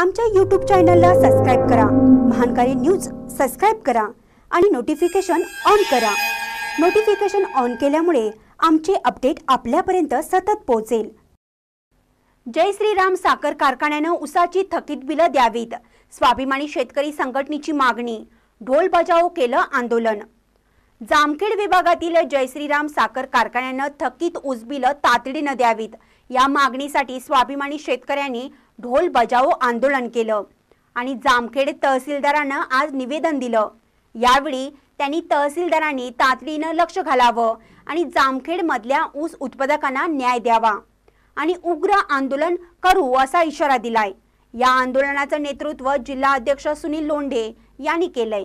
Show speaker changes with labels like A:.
A: आमच्या यूट्यूब चॅनलला सबस्क्राईब करा महानकारी न्यूज सबस्क्राईब करा आणि नोटिफिकेशन ऑन करा नोटिफिकेशन ऑन केल्यामुळे आमचे अपडेट आपल्यापर्यंत सतत पोहोचेल जय श्रीराम साखर कारखान्यानं उसाची थकीत बिलं द्यावीत स्वाभिमानी शेतकरी संघटनेची मागणी ढोल बजाओ केलं आंदोलन जामखेड विभागातील जय श्रीराम साखर कारखान्यानं थकीत ऊस बिलं तातडीनं द्यावीत या मागणीसाठी स्वाभिमानी शेतकऱ्यांनी ढोल बजाओ आंदोलन केलं आणि जामखेड तहसीलदारांना आज निवेदन दिलं यावेळी त्यांनी तहसीलदारांनी तातडीनं लक्ष घालावं आणि जामखेडमधल्या ऊस उत्पादकांना न्याय द्यावा आणि उग्र आंदोलन करू असा इशारा दिलाय या आंदोलनाचं नेतृत्व जिल्हा अध्यक्ष सुनील लोंढे यांनी केलंय